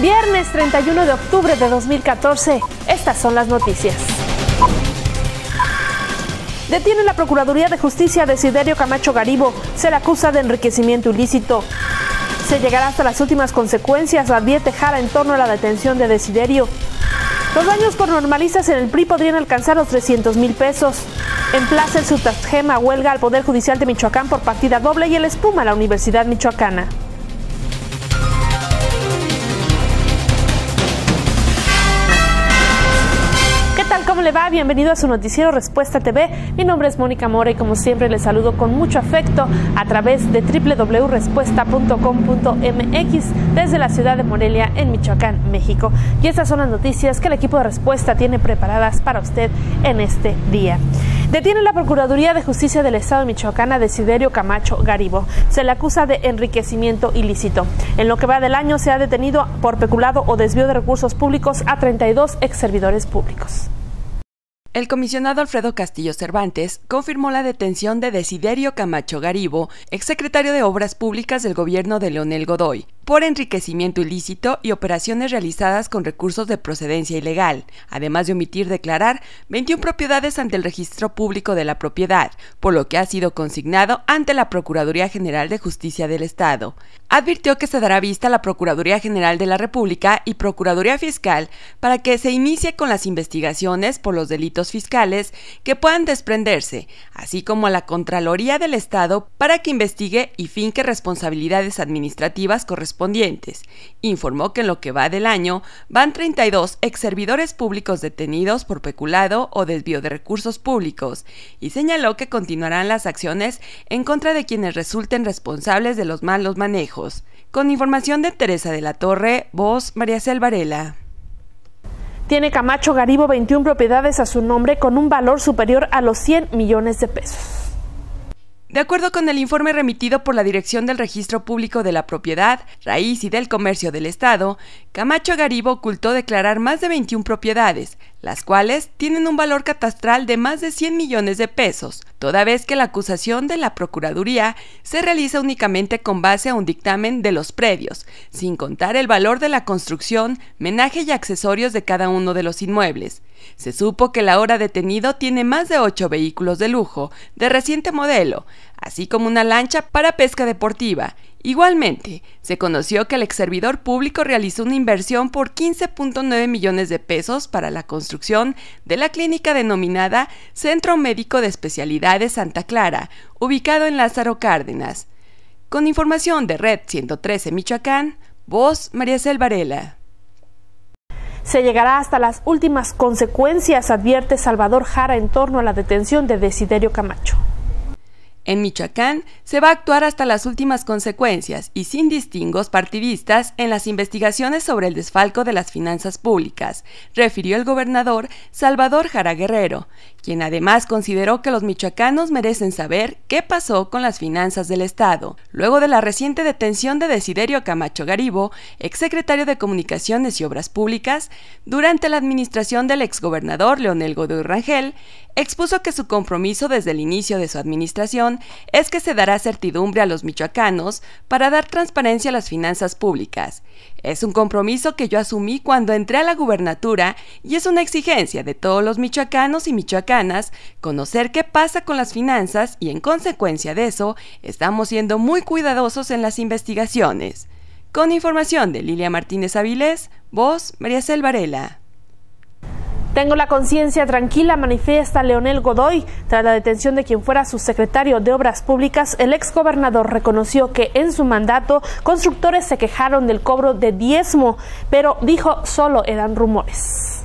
Viernes 31 de octubre de 2014. Estas son las noticias. Detiene la Procuraduría de Justicia Desiderio Desiderio Camacho Garibo. Se le acusa de enriquecimiento ilícito. Se llegará hasta las últimas consecuencias, a Die Tejada en torno a la detención de Desiderio. Los daños por normalistas en el PRI podrían alcanzar los 300 mil pesos. Emplaza el Subtagema huelga al Poder Judicial de Michoacán por partida doble y el espuma a la Universidad Michoacana. tal? ¿Cómo le va? Bienvenido a su noticiero Respuesta TV. Mi nombre es Mónica Mora y como siempre le saludo con mucho afecto a través de www.respuesta.com.mx desde la ciudad de Morelia, en Michoacán, México. Y estas son las noticias que el equipo de Respuesta tiene preparadas para usted en este día. Detiene la Procuraduría de Justicia del Estado de Michoacán a Desiderio Camacho Garibo. Se le acusa de enriquecimiento ilícito. En lo que va del año se ha detenido por peculado o desvío de recursos públicos a 32 ex servidores públicos. El comisionado Alfredo Castillo Cervantes confirmó la detención de Desiderio Camacho Garibo, exsecretario de Obras Públicas del gobierno de Leonel Godoy, por enriquecimiento ilícito y operaciones realizadas con recursos de procedencia ilegal, además de omitir declarar 21 propiedades ante el registro público de la propiedad, por lo que ha sido consignado ante la Procuraduría General de Justicia del Estado. Advirtió que se dará vista a la Procuraduría General de la República y Procuraduría Fiscal para que se inicie con las investigaciones por los delitos fiscales que puedan desprenderse, así como a la Contraloría del Estado para que investigue y finque responsabilidades administrativas correspondientes correspondientes. Informó que en lo que va del año van 32 ex servidores públicos detenidos por peculado o desvío de recursos públicos y señaló que continuarán las acciones en contra de quienes resulten responsables de los malos manejos. Con información de Teresa de la Torre, voz María Cel Tiene Camacho Garibo 21 propiedades a su nombre con un valor superior a los 100 millones de pesos. De acuerdo con el informe remitido por la Dirección del Registro Público de la Propiedad, Raíz y del Comercio del Estado, Camacho Garibo ocultó declarar más de 21 propiedades, las cuales tienen un valor catastral de más de 100 millones de pesos, toda vez que la acusación de la Procuraduría se realiza únicamente con base a un dictamen de los predios, sin contar el valor de la construcción, menaje y accesorios de cada uno de los inmuebles. Se supo que la hora detenido tiene más de ocho vehículos de lujo, de reciente modelo, así como una lancha para pesca deportiva. Igualmente, se conoció que el ex servidor público realizó una inversión por 15.9 millones de pesos para la construcción de la clínica denominada Centro Médico de Especialidades Santa Clara, ubicado en Lázaro Cárdenas. Con información de Red 113 Michoacán, voz María Selvarela. Se llegará hasta las últimas consecuencias, advierte Salvador Jara en torno a la detención de Desiderio Camacho. En Michoacán se va a actuar hasta las últimas consecuencias y sin distingos partidistas en las investigaciones sobre el desfalco de las finanzas públicas, refirió el gobernador Salvador Jara Guerrero, quien además consideró que los michoacanos merecen saber qué pasó con las finanzas del Estado, luego de la reciente detención de Desiderio Camacho Garibo, exsecretario de Comunicaciones y Obras Públicas, durante la administración del exgobernador Leonel Godoy Rangel, expuso que su compromiso desde el inicio de su administración es que se dará certidumbre a los michoacanos para dar transparencia a las finanzas públicas. Es un compromiso que yo asumí cuando entré a la gubernatura y es una exigencia de todos los michoacanos y michoacanas conocer qué pasa con las finanzas y en consecuencia de eso estamos siendo muy cuidadosos en las investigaciones. Con información de Lilia Martínez Avilés, voz María Cel Varela. Tengo la conciencia tranquila, manifiesta Leonel Godoy. Tras la detención de quien fuera su secretario de Obras Públicas, el ex gobernador reconoció que en su mandato constructores se quejaron del cobro de diezmo, pero dijo solo eran rumores.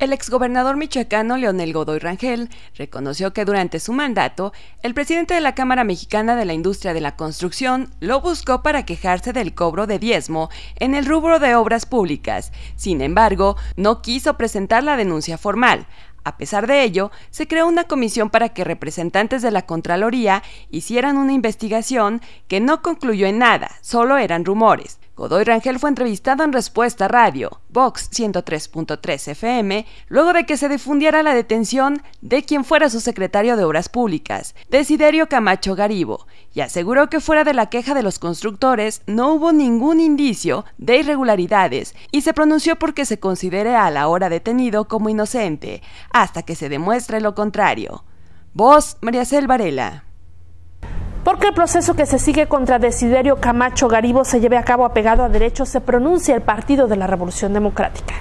El exgobernador michoacano Leonel Godoy Rangel reconoció que durante su mandato, el presidente de la Cámara Mexicana de la Industria de la Construcción lo buscó para quejarse del cobro de diezmo en el rubro de obras públicas. Sin embargo, no quiso presentar la denuncia formal. A pesar de ello, se creó una comisión para que representantes de la Contraloría hicieran una investigación que no concluyó en nada, solo eran rumores. Godoy Rangel fue entrevistado en Respuesta Radio, Vox 103.3 FM, luego de que se difundiera la detención de quien fuera su secretario de Obras Públicas, Desiderio Camacho Garibo, y aseguró que fuera de la queja de los constructores no hubo ningún indicio de irregularidades y se pronunció porque se considere a la hora detenido como inocente, hasta que se demuestre lo contrario. Voz María Cel Varela. Porque el proceso que se sigue contra Desiderio Camacho Garibo se lleve a cabo apegado a derecho se pronuncia el Partido de la Revolución Democrática.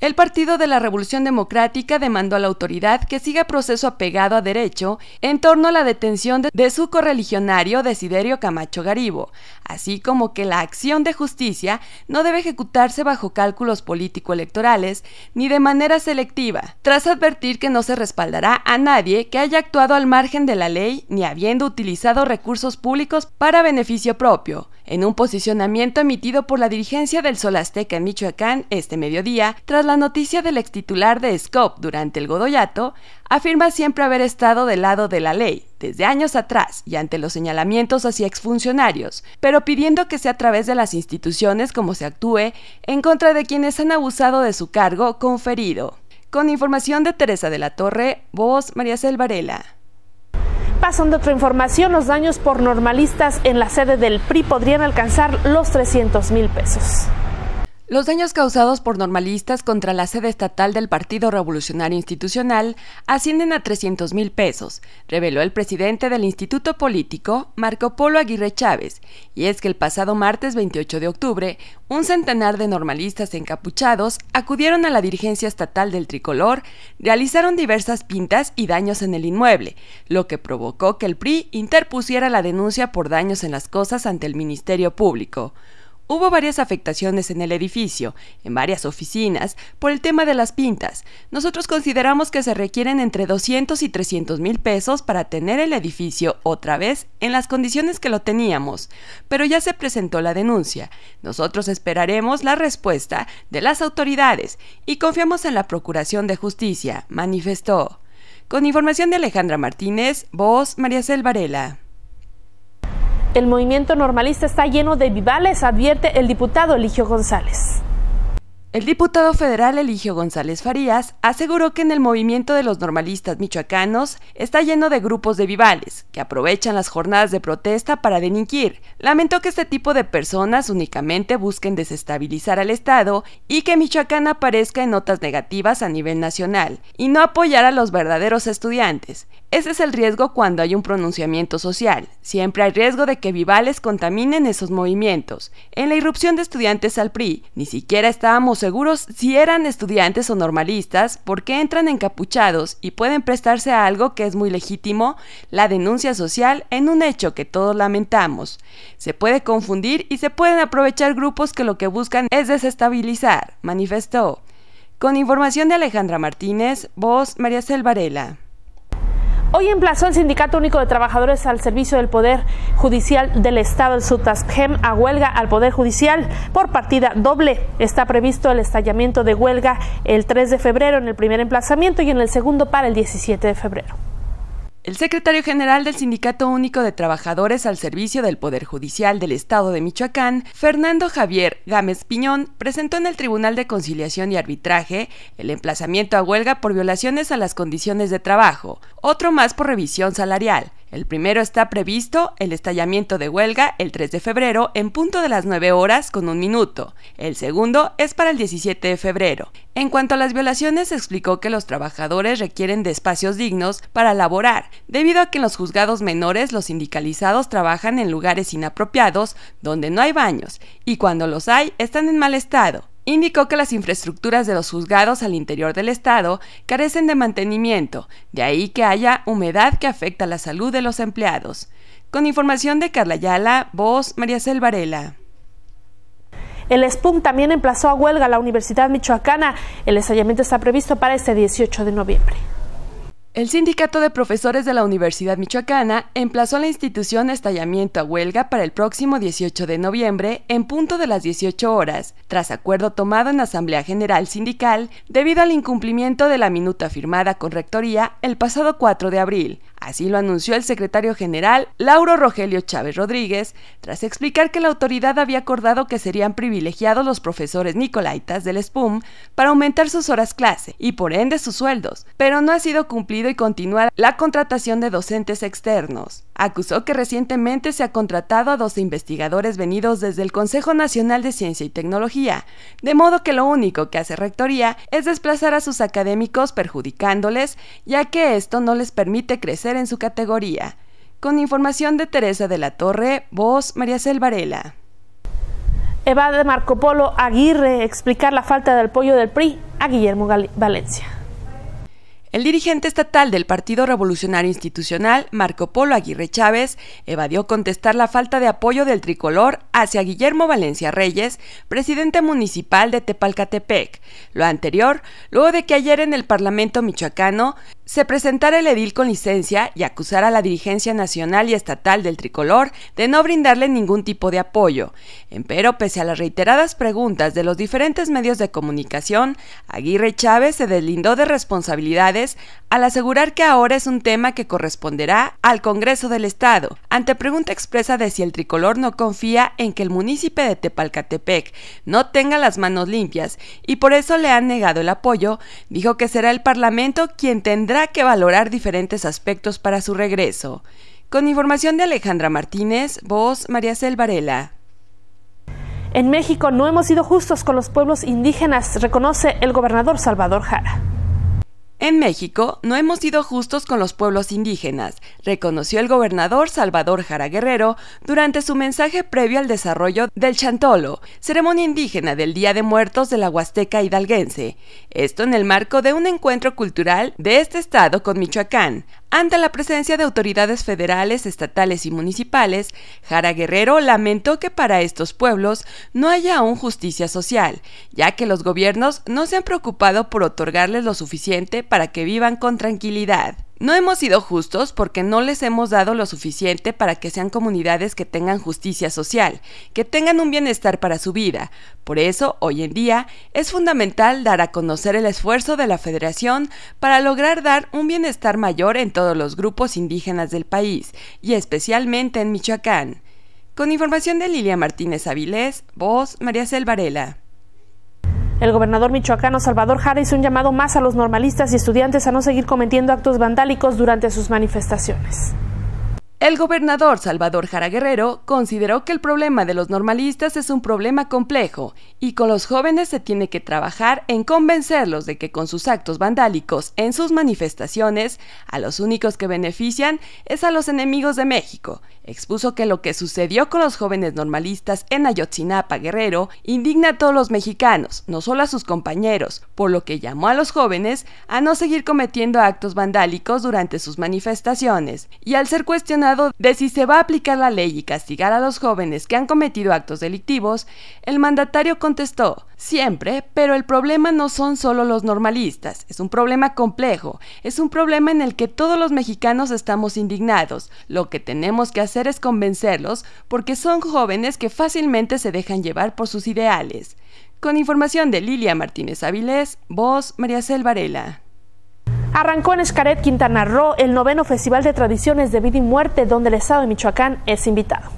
El Partido de la Revolución Democrática demandó a la autoridad que siga proceso apegado a derecho en torno a la detención de, su correligionario Desiderio Camacho Garibo, así como que la acción de justicia no debe ejecutarse bajo cálculos político-electorales ni de manera selectiva, tras advertir que no se respaldará a nadie que haya actuado al margen de la ley ni habiendo utilizado recursos públicos para beneficio propio en un posicionamiento emitido por la dirigencia del Sol Azteca en Michoacán este mediodía, tras la noticia del extitular de Scop durante el Godoyato, afirma siempre haber estado del lado de la ley, desde años atrás y ante los señalamientos hacia exfuncionarios, pero pidiendo que sea a través de las instituciones como se actúe en contra de quienes han abusado de su cargo conferido. Con información de Teresa de la Torre, voz María Celvarela. Pasando de otra información, los daños por normalistas en la sede del PRI podrían alcanzar los 300 mil pesos. Los daños causados por normalistas contra la sede estatal del Partido Revolucionario Institucional ascienden a 300 mil pesos, reveló el presidente del Instituto Político, Marco Polo Aguirre Chávez, y es que el pasado martes 28 de octubre, un centenar de normalistas encapuchados acudieron a la dirigencia estatal del tricolor, realizaron diversas pintas y daños en el inmueble, lo que provocó que el PRI interpusiera la denuncia por daños en las cosas ante el Ministerio Público. Hubo varias afectaciones en el edificio, en varias oficinas, por el tema de las pintas. Nosotros consideramos que se requieren entre 200 y 300 mil pesos para tener el edificio otra vez en las condiciones que lo teníamos. Pero ya se presentó la denuncia. Nosotros esperaremos la respuesta de las autoridades y confiamos en la Procuración de Justicia, manifestó. Con información de Alejandra Martínez, voz María Cel Varela. El movimiento normalista está lleno de vivales, advierte el diputado Eligio González. El diputado federal Eligio González Farías aseguró que en el movimiento de los normalistas michoacanos está lleno de grupos de vivales que aprovechan las jornadas de protesta para delinquir. Lamentó que este tipo de personas únicamente busquen desestabilizar al Estado y que Michoacán aparezca en notas negativas a nivel nacional y no apoyar a los verdaderos estudiantes. Ese es el riesgo cuando hay un pronunciamiento social. Siempre hay riesgo de que vivales contaminen esos movimientos. En la irrupción de estudiantes al PRI, ni siquiera estábamos seguros si eran estudiantes o normalistas porque entran encapuchados y pueden prestarse a algo que es muy legítimo, la denuncia social en un hecho que todos lamentamos. Se puede confundir y se pueden aprovechar grupos que lo que buscan es desestabilizar, manifestó. Con información de Alejandra Martínez, voz María Selvarela. Hoy emplazó el Sindicato Único de Trabajadores al servicio del Poder Judicial del Estado, el Suttasgem, a huelga al Poder Judicial por partida doble. Está previsto el estallamiento de huelga el 3 de febrero en el primer emplazamiento y en el segundo para el 17 de febrero. El secretario general del Sindicato Único de Trabajadores al Servicio del Poder Judicial del Estado de Michoacán, Fernando Javier Gámez Piñón, presentó en el Tribunal de Conciliación y Arbitraje el emplazamiento a huelga por violaciones a las condiciones de trabajo, otro más por revisión salarial el primero está previsto el estallamiento de huelga el 3 de febrero en punto de las 9 horas con un minuto. El segundo es para el 17 de febrero. En cuanto a las violaciones, explicó que los trabajadores requieren de espacios dignos para laborar, debido a que en los juzgados menores los sindicalizados trabajan en lugares inapropiados donde no hay baños y cuando los hay están en mal estado. Indicó que las infraestructuras de los juzgados al interior del Estado carecen de mantenimiento, de ahí que haya humedad que afecta la salud de los empleados. Con información de Carla Ayala, voz María Cel El SPUM también emplazó a huelga la Universidad Michoacana. El estallamiento está previsto para este 18 de noviembre. El sindicato de profesores de la Universidad Michoacana emplazó a la institución a estallamiento a huelga para el próximo 18 de noviembre en punto de las 18 horas, tras acuerdo tomado en Asamblea General Sindical debido al incumplimiento de la minuta firmada con Rectoría el pasado 4 de abril, Así lo anunció el secretario general Lauro Rogelio Chávez Rodríguez, tras explicar que la autoridad había acordado que serían privilegiados los profesores nicolaitas del SPUM para aumentar sus horas clase y por ende sus sueldos, pero no ha sido cumplido y continúa la contratación de docentes externos acusó que recientemente se ha contratado a dos investigadores venidos desde el Consejo Nacional de Ciencia y Tecnología, de modo que lo único que hace Rectoría es desplazar a sus académicos perjudicándoles, ya que esto no les permite crecer en su categoría. Con información de Teresa de la Torre, voz María Varela. Eva de Marco Polo Aguirre explicar la falta del apoyo del PRI a Guillermo Valencia. El dirigente estatal del Partido Revolucionario Institucional, Marco Polo Aguirre Chávez, evadió contestar la falta de apoyo del tricolor hacia Guillermo Valencia Reyes, presidente municipal de Tepalcatepec. Lo anterior, luego de que ayer en el Parlamento michoacano se presentara el edil con licencia y acusara a la dirigencia nacional y estatal del tricolor de no brindarle ningún tipo de apoyo. Empero, pese a las reiteradas preguntas de los diferentes medios de comunicación, Aguirre Chávez se deslindó de responsabilidades al asegurar que ahora es un tema que corresponderá al Congreso del Estado. Ante pregunta expresa de si el tricolor no confía en que el municipio de Tepalcatepec no tenga las manos limpias y por eso le han negado el apoyo, dijo que será el Parlamento quien tendrá que valorar diferentes aspectos para su regreso. Con información de Alejandra Martínez, voz María Selvarela. En México no hemos sido justos con los pueblos indígenas, reconoce el gobernador Salvador Jara. En México no hemos sido justos con los pueblos indígenas, reconoció el gobernador Salvador Jara Guerrero durante su mensaje previo al desarrollo del Chantolo, ceremonia indígena del Día de Muertos de la Huasteca hidalguense. Esto en el marco de un encuentro cultural de este estado con Michoacán, ante la presencia de autoridades federales, estatales y municipales, Jara Guerrero lamentó que para estos pueblos no haya aún justicia social, ya que los gobiernos no se han preocupado por otorgarles lo suficiente para que vivan con tranquilidad. No hemos sido justos porque no les hemos dado lo suficiente para que sean comunidades que tengan justicia social, que tengan un bienestar para su vida. Por eso, hoy en día, es fundamental dar a conocer el esfuerzo de la Federación para lograr dar un bienestar mayor en todos los grupos indígenas del país, y especialmente en Michoacán. Con información de Lilia Martínez Avilés, voz María Selvarela. El gobernador michoacano Salvador Jara hizo un llamado más a los normalistas y estudiantes a no seguir cometiendo actos vandálicos durante sus manifestaciones. El gobernador Salvador Jara Guerrero consideró que el problema de los normalistas es un problema complejo y con los jóvenes se tiene que trabajar en convencerlos de que con sus actos vandálicos en sus manifestaciones, a los únicos que benefician es a los enemigos de México. Expuso que lo que sucedió con los jóvenes normalistas en Ayotzinapa Guerrero indigna a todos los mexicanos, no solo a sus compañeros, por lo que llamó a los jóvenes a no seguir cometiendo actos vandálicos durante sus manifestaciones y al ser cuestionado de si se va a aplicar la ley y castigar a los jóvenes que han cometido actos delictivos, el mandatario contestó, siempre, pero el problema no son solo los normalistas, es un problema complejo, es un problema en el que todos los mexicanos estamos indignados, lo que tenemos que hacer es convencerlos porque son jóvenes que fácilmente se dejan llevar por sus ideales. Con información de Lilia Martínez Avilés, voz María Cel Varela. Arrancó en Escaret, Quintana Roo, el noveno Festival de Tradiciones de Vida y Muerte, donde el Estado de Michoacán es invitado.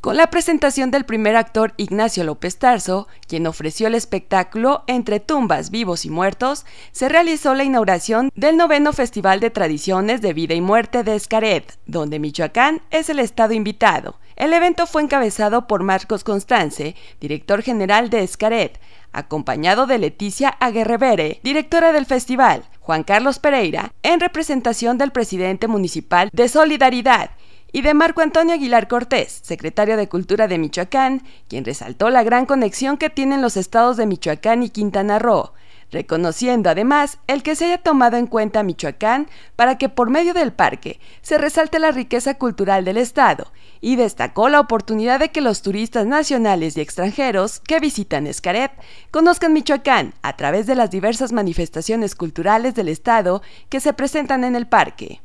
Con la presentación del primer actor Ignacio López Tarso, quien ofreció el espectáculo Entre tumbas, vivos y muertos, se realizó la inauguración del noveno Festival de Tradiciones de Vida y Muerte de Escaret, donde Michoacán es el estado invitado. El evento fue encabezado por Marcos Constance, director general de Escaret, acompañado de Leticia Aguerrevere, directora del festival, Juan Carlos Pereira, en representación del presidente municipal de Solidaridad, y de Marco Antonio Aguilar Cortés, secretario de Cultura de Michoacán, quien resaltó la gran conexión que tienen los estados de Michoacán y Quintana Roo, reconociendo además el que se haya tomado en cuenta Michoacán para que por medio del parque se resalte la riqueza cultural del estado y destacó la oportunidad de que los turistas nacionales y extranjeros que visitan Escaret conozcan Michoacán a través de las diversas manifestaciones culturales del estado que se presentan en el parque.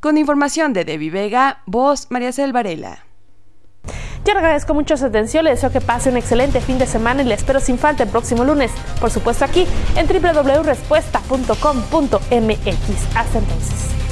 Con información de Debbie Vega, voz María Selvarela. Yo le agradezco mucho su atención, le deseo que pase un excelente fin de semana y le espero sin falta el próximo lunes, por supuesto aquí en www.respuesta.com.mx. Hasta entonces.